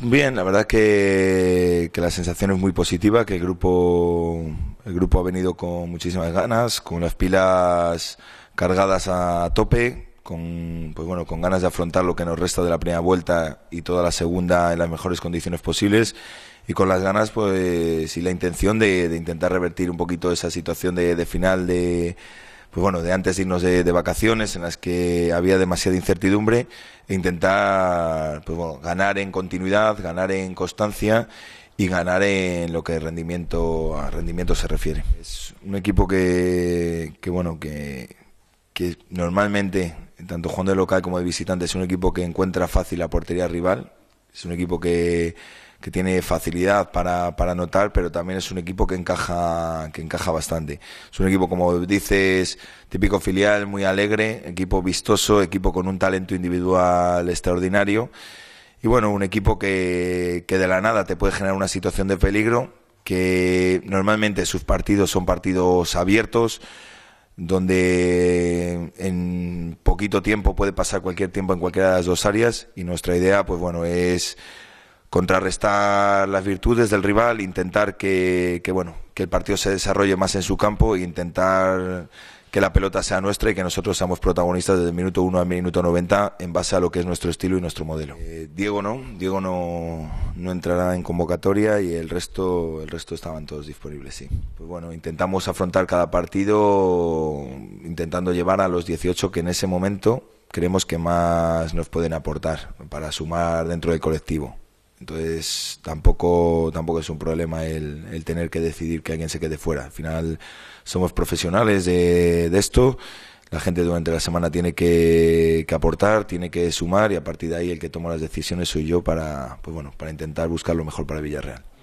Bien, la verdad que, que, la sensación es muy positiva, que el grupo, el grupo ha venido con muchísimas ganas, con las pilas cargadas a tope, con, pues bueno, con ganas de afrontar lo que nos resta de la primera vuelta y toda la segunda en las mejores condiciones posibles y con las ganas pues y la intención de, intentar revertir un poquito esa situación de, de final de pues bueno, de antes irnos de, vacaciones en las que había demasiada incertidumbre e intentar, pues ganar en continuidad, ganar en constancia y ganar en lo que rendimiento a rendimiento se refiere. Es un equipo que, que bueno, que, que normalmente, tanto jugando de local como de visitante, es un equipo que encuentra fácil la portería rival, es un equipo que, tiene facilidad para, para anotar, pero también es un equipo que encaja, que encaja bastante. Es un equipo, como dices, típico filial, muy alegre, equipo vistoso, equipo con un talento individual extraordinario. Y bueno, un equipo que, que de la nada te puede generar una situación de peligro, que normalmente sus partidos son partidos abiertos, donde en poquito tiempo puede pasar cualquier tiempo en cualquiera de las dos áreas y nuestra idea, pues bueno, es contrarrestar las virtudes del rival, intentar que, bueno, que el partido se desarrolle más en su campo e intentar que la pelota sea nuestra y que nosotros seamos protagonistas desde el minuto 1 al minuto 90 en base a lo que es nuestro estilo y nuestro modelo. Eh, Diego no, Diego no, no entrará en convocatoria y el resto, el resto estaban todos disponibles, sí. Pues bueno, intentamos afrontar cada partido intentando llevar a los 18 que en ese momento creemos que más nos pueden aportar para sumar dentro del colectivo. Entonces tampoco, tampoco es un problema el, el, tener que decidir que alguien se quede fuera. Al final somos profesionales de, de esto. La gente durante la semana tiene que, que, aportar, tiene que sumar y a partir de ahí el que toma las decisiones soy yo para, pues bueno, para intentar buscar lo mejor para Villarreal.